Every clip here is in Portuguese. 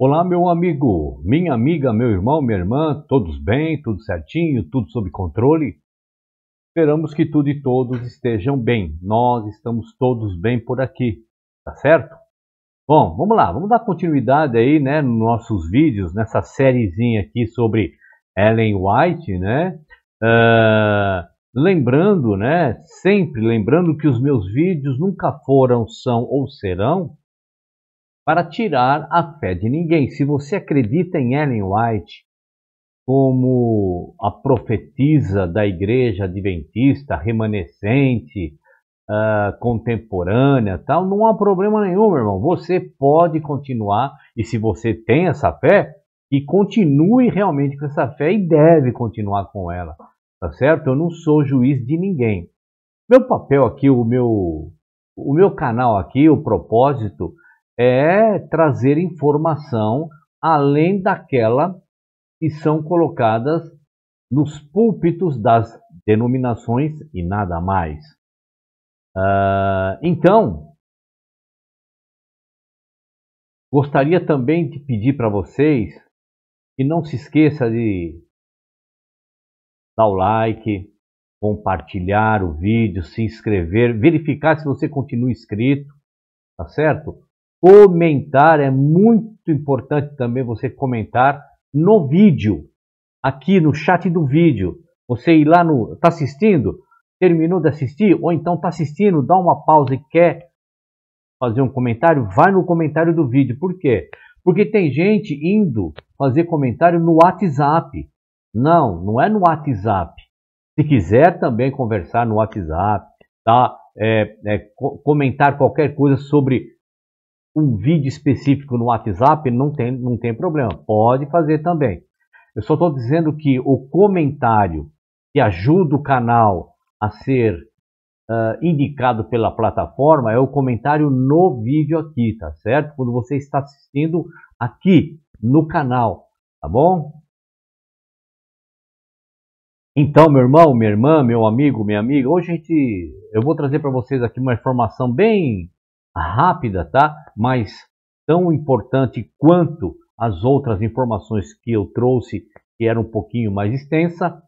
Olá, meu amigo, minha amiga, meu irmão, minha irmã, todos bem, tudo certinho, tudo sob controle? Esperamos que tudo e todos estejam bem. Nós estamos todos bem por aqui, tá certo? Bom, vamos lá, vamos dar continuidade aí, né, nos nossos vídeos, nessa sériezinha aqui sobre Ellen White, né? Uh, lembrando, né, sempre lembrando que os meus vídeos nunca foram, são ou serão para tirar a fé de ninguém. Se você acredita em Ellen White como a profetisa da igreja adventista, remanescente, uh, contemporânea, tal, não há problema nenhum, meu irmão. Você pode continuar e se você tem essa fé, e continue realmente com essa fé e deve continuar com ela, tá certo? Eu não sou juiz de ninguém. Meu papel aqui, o meu, o meu canal aqui, o propósito é trazer informação além daquela que são colocadas nos púlpitos das denominações e nada mais. Uh, então, gostaria também de pedir para vocês que não se esqueça de dar o like, compartilhar o vídeo, se inscrever, verificar se você continua inscrito, tá certo? comentar, é muito importante também você comentar no vídeo, aqui no chat do vídeo. Você ir lá no. Está assistindo? Terminou de assistir? Ou então está assistindo, dá uma pausa e quer fazer um comentário? Vai no comentário do vídeo. Por quê? Porque tem gente indo fazer comentário no WhatsApp. Não, não é no WhatsApp. Se quiser também conversar no WhatsApp, tá? É, é, comentar qualquer coisa sobre um vídeo específico no WhatsApp, não tem, não tem problema, pode fazer também. Eu só estou dizendo que o comentário que ajuda o canal a ser uh, indicado pela plataforma é o comentário no vídeo aqui, tá certo? Quando você está assistindo aqui no canal, tá bom? Então, meu irmão, minha irmã, meu amigo, minha amiga, hoje a gente, eu vou trazer para vocês aqui uma informação bem rápida, tá? Mas tão importante quanto as outras informações que eu trouxe, que era um pouquinho mais extensa,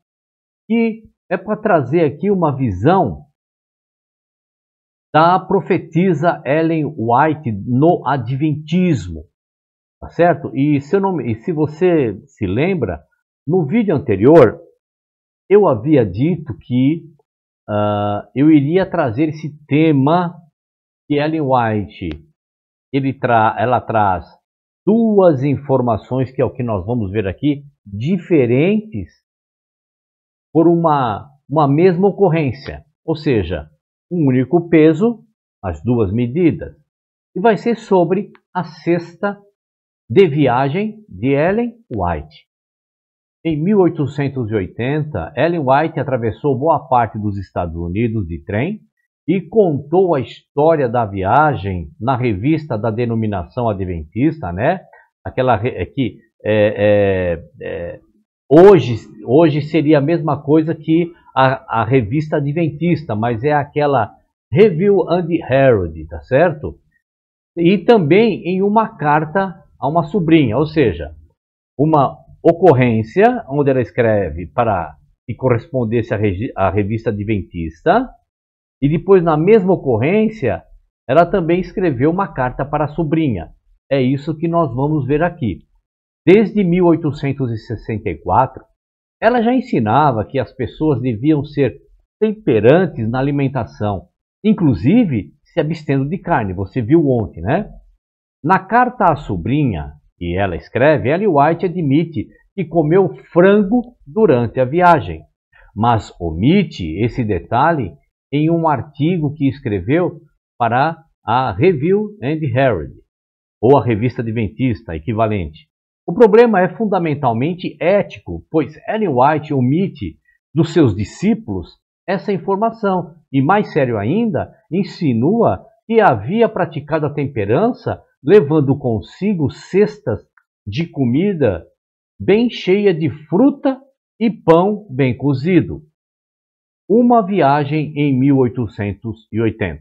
e é para trazer aqui uma visão da profetisa Ellen White no Adventismo, tá certo? E se, não, e se você se lembra, no vídeo anterior eu havia dito que uh, eu iria trazer esse tema que Ellen White ele tra ela traz duas informações, que é o que nós vamos ver aqui, diferentes por uma, uma mesma ocorrência. Ou seja, um único peso, as duas medidas. E vai ser sobre a sexta de viagem de Ellen White. Em 1880, Ellen White atravessou boa parte dos Estados Unidos de trem e contou a história da viagem na revista da denominação adventista, né? Aquela é que é, é, é, hoje, hoje seria a mesma coisa que a, a revista adventista, mas é aquela Review and Herald, tá certo? E também em uma carta a uma sobrinha, ou seja, uma ocorrência onde ela escreve para que correspondesse à revista adventista e depois, na mesma ocorrência, ela também escreveu uma carta para a sobrinha. É isso que nós vamos ver aqui. Desde 1864, ela já ensinava que as pessoas deviam ser temperantes na alimentação, inclusive se abstendo de carne. Você viu ontem, né? Na carta à sobrinha, que ela escreve, Ellie White admite que comeu frango durante a viagem, mas omite esse detalhe em um artigo que escreveu para a Review and Herald, ou a Revista Adventista equivalente. O problema é fundamentalmente ético, pois Ellen White omite dos seus discípulos essa informação e, mais sério ainda, insinua que havia praticado a temperança, levando consigo cestas de comida bem cheia de fruta e pão bem cozido. Uma viagem em 1880.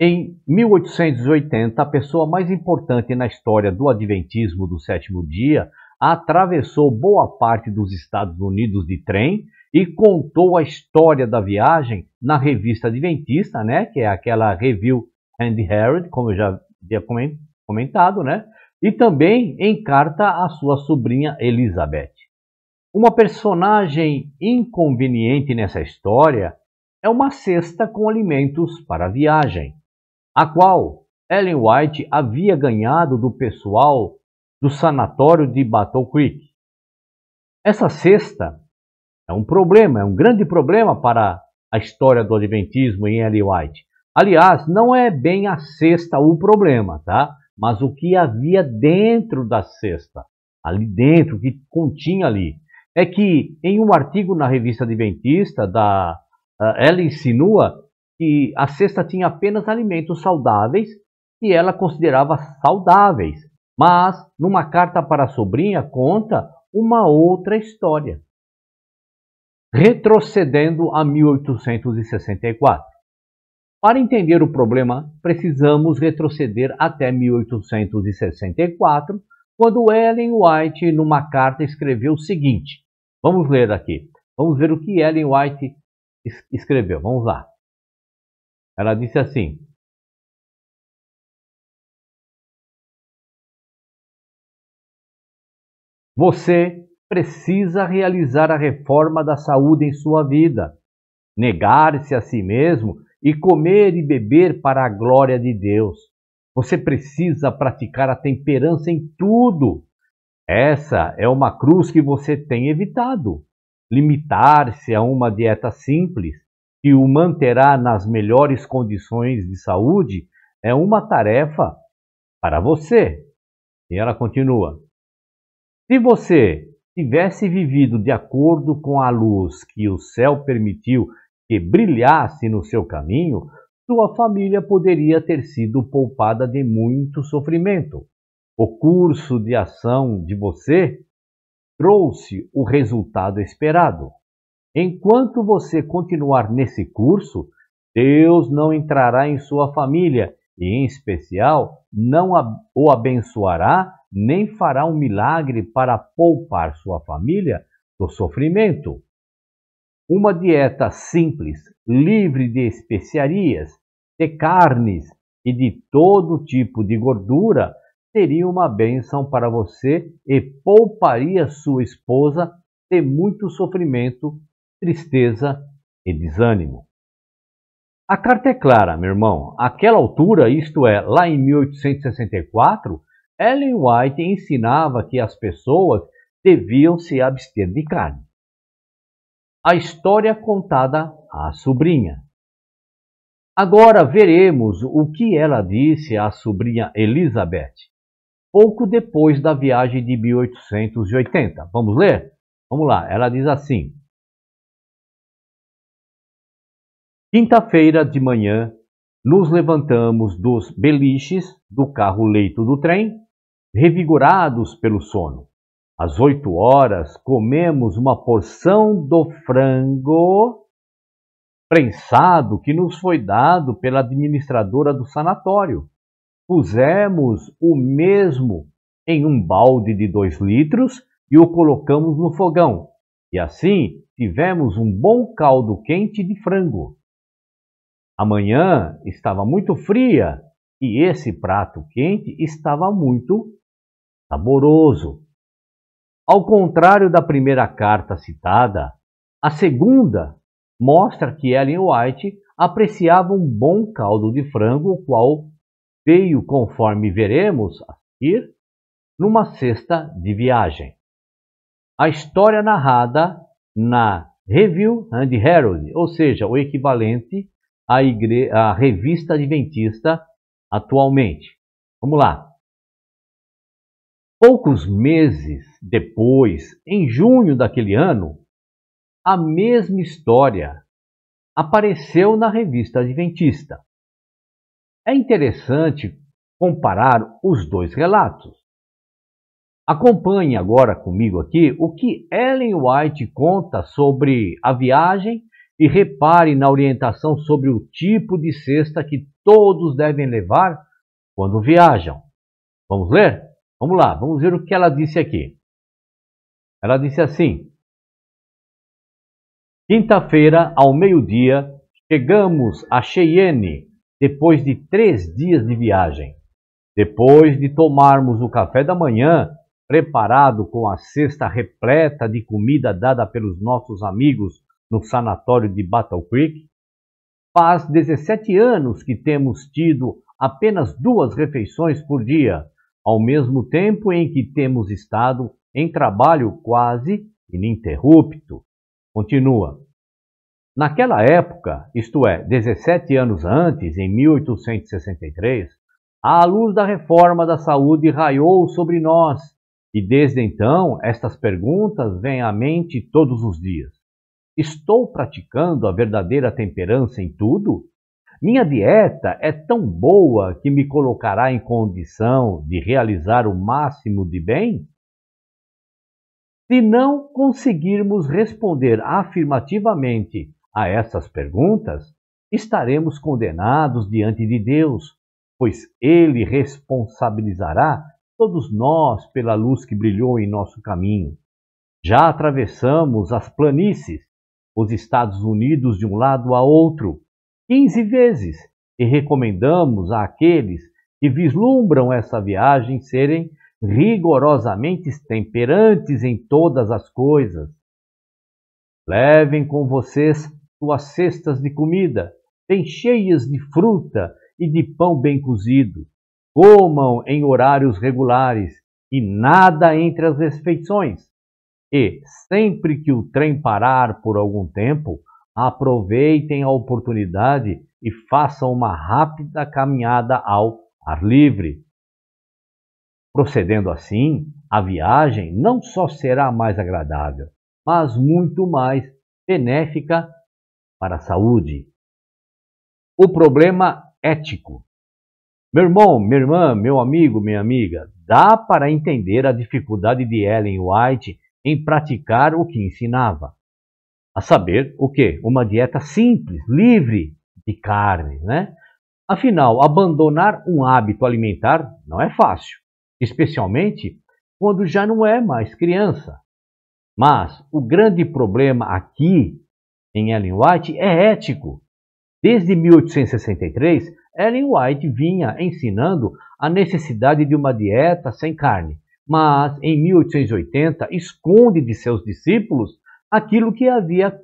Em 1880, a pessoa mais importante na história do Adventismo do sétimo dia atravessou boa parte dos Estados Unidos de trem e contou a história da viagem na revista Adventista, né, que é aquela review and Herald, como eu já havia comentado, né, e também em carta à sua sobrinha Elizabeth. Uma personagem inconveniente nessa história é uma cesta com alimentos para a viagem, a qual Ellen White havia ganhado do pessoal do sanatório de Battle Creek. Essa cesta é um problema, é um grande problema para a história do Adventismo em Ellen White. Aliás, não é bem a cesta o problema, tá? Mas o que havia dentro da cesta, ali dentro, o que continha ali é que em um artigo na revista Adventista, da, eh, ela insinua que a cesta tinha apenas alimentos saudáveis e ela considerava saudáveis, mas numa carta para a sobrinha conta uma outra história. Retrocedendo a 1864. Para entender o problema, precisamos retroceder até 1864, quando Ellen White, numa carta, escreveu o seguinte: vamos ler aqui, vamos ver o que Ellen White escreveu, vamos lá. Ela disse assim: Você precisa realizar a reforma da saúde em sua vida, negar-se a si mesmo e comer e beber para a glória de Deus. Você precisa praticar a temperança em tudo. Essa é uma cruz que você tem evitado. Limitar-se a uma dieta simples que o manterá nas melhores condições de saúde é uma tarefa para você. E ela continua: Se você tivesse vivido de acordo com a luz que o céu permitiu que brilhasse no seu caminho, sua família poderia ter sido poupada de muito sofrimento. O curso de ação de você trouxe o resultado esperado. Enquanto você continuar nesse curso, Deus não entrará em sua família e, em especial, não o abençoará nem fará um milagre para poupar sua família do sofrimento. Uma dieta simples, livre de especiarias, de carnes e de todo tipo de gordura seria uma bênção para você e pouparia sua esposa de muito sofrimento, tristeza e desânimo. A carta é clara, meu irmão. Aquela altura, isto é, lá em 1864, Ellen White ensinava que as pessoas deviam se abster de carne. A história contada à sobrinha. Agora veremos o que ela disse à sobrinha Elizabeth, pouco depois da viagem de 1880. Vamos ler? Vamos lá, ela diz assim: Quinta-feira de manhã, nos levantamos dos beliches do carro-leito do trem, revigorados pelo sono. Às oito horas, comemos uma porção do frango prensado que nos foi dado pela administradora do sanatório. Pusemos o mesmo em um balde de dois litros e o colocamos no fogão, e assim tivemos um bom caldo quente de frango. A manhã estava muito fria e esse prato quente estava muito saboroso. Ao contrário da primeira carta citada, a segunda mostra que Ellen White apreciava um bom caldo de frango, o qual veio, conforme veremos a seguir, numa cesta de viagem. A história narrada na Review and Herald, ou seja, o equivalente à, igre... à revista adventista atualmente. Vamos lá. Poucos meses depois, em junho daquele ano, a mesma história apareceu na revista Adventista. É interessante comparar os dois relatos. Acompanhe agora comigo aqui o que Ellen White conta sobre a viagem e repare na orientação sobre o tipo de cesta que todos devem levar quando viajam. Vamos ler? Vamos lá, vamos ver o que ela disse aqui. Ela disse assim: Quinta-feira, ao meio-dia, chegamos a Cheyenne, depois de três dias de viagem. Depois de tomarmos o café da manhã, preparado com a cesta repleta de comida dada pelos nossos amigos no sanatório de Battle Creek, faz 17 anos que temos tido apenas duas refeições por dia, ao mesmo tempo em que temos estado em trabalho quase ininterrupto. Continua. Naquela época, isto é, 17 anos antes, em 1863, a luz da reforma da saúde raiou sobre nós, e desde então estas perguntas vêm à mente todos os dias. Estou praticando a verdadeira temperança em tudo? Minha dieta é tão boa que me colocará em condição de realizar o máximo de bem? Se não conseguirmos responder afirmativamente a essas perguntas, estaremos condenados diante de Deus, pois Ele responsabilizará todos nós pela luz que brilhou em nosso caminho. Já atravessamos as planícies, os Estados Unidos de um lado a outro, quinze vezes, e recomendamos àqueles que vislumbram essa viagem serem rigorosamente temperantes em todas as coisas. Levem com vocês suas cestas de comida, bem cheias de fruta e de pão bem cozido. Comam em horários regulares e nada entre as refeições. E, sempre que o trem parar por algum tempo, aproveitem a oportunidade e façam uma rápida caminhada ao ar livre. Procedendo assim, a viagem não só será mais agradável, mas muito mais benéfica para a saúde. O problema ético. Meu irmão, minha irmã, meu amigo, minha amiga, dá para entender a dificuldade de Ellen White em praticar o que ensinava. A saber, o que? Uma dieta simples, livre de carne, né? Afinal, abandonar um hábito alimentar não é fácil especialmente quando já não é mais criança. Mas o grande problema aqui em Ellen White é ético. Desde 1863, Ellen White vinha ensinando a necessidade de uma dieta sem carne, mas em 1880 esconde de seus discípulos aquilo que havia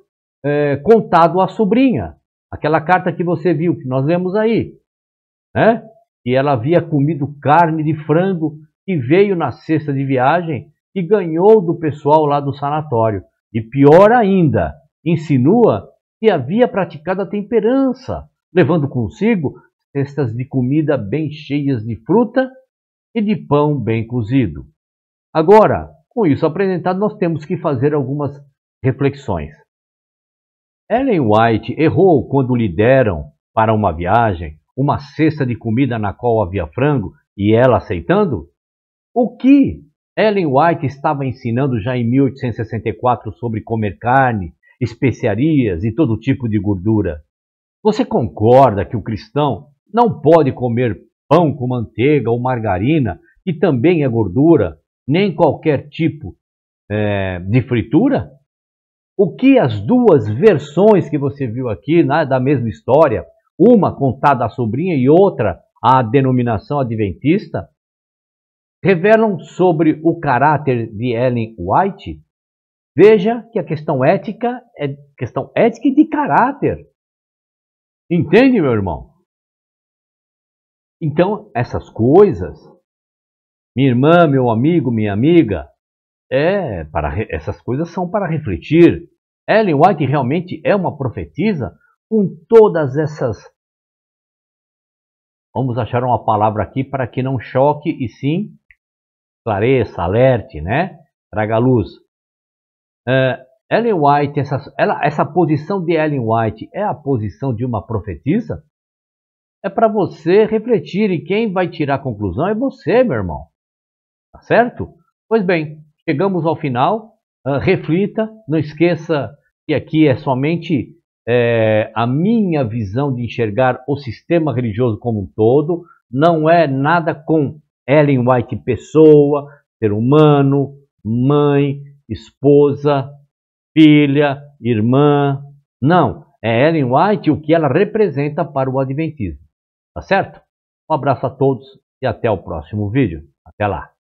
é, contado à sobrinha, aquela carta que você viu, que nós lemos aí, né? que ela havia comido carne de frango que veio na cesta de viagem e ganhou do pessoal lá do sanatório. E pior ainda, insinua que havia praticado a temperança, levando consigo cestas de comida bem cheias de fruta e de pão bem cozido. Agora, com isso apresentado, nós temos que fazer algumas reflexões. Ellen White errou quando lhe deram para uma viagem uma cesta de comida na qual havia frango e ela aceitando? O que Ellen White estava ensinando já em 1864 sobre comer carne, especiarias e todo tipo de gordura? Você concorda que o cristão não pode comer pão com manteiga ou margarina, que também é gordura, nem qualquer tipo é, de fritura? O que as duas versões que você viu aqui, né, da mesma história, uma contada à sobrinha e outra à denominação adventista, revelam sobre o caráter de Ellen White, veja que a questão ética é questão ética e de caráter. Entende, meu irmão? Então, essas coisas, minha irmã, meu amigo, minha amiga, é para essas coisas são para refletir. Ellen White realmente é uma profetisa com todas essas Vamos achar uma palavra aqui para que não choque e sim Esclareça, alerte, né? Traga luz. Uh, Ellen White, essa, ela, essa posição de Ellen White é a posição de uma profetisa? É para você refletir e quem vai tirar a conclusão é você, meu irmão. Tá certo? Pois bem, chegamos ao final. Uh, reflita, não esqueça que aqui é somente é, a minha visão de enxergar o sistema religioso como um todo, não é nada com Ellen White, pessoa, ser humano, mãe, esposa, filha, irmã. Não, é Ellen White o que ela representa para o Adventismo. Tá certo? Um abraço a todos e até o próximo vídeo. Até lá!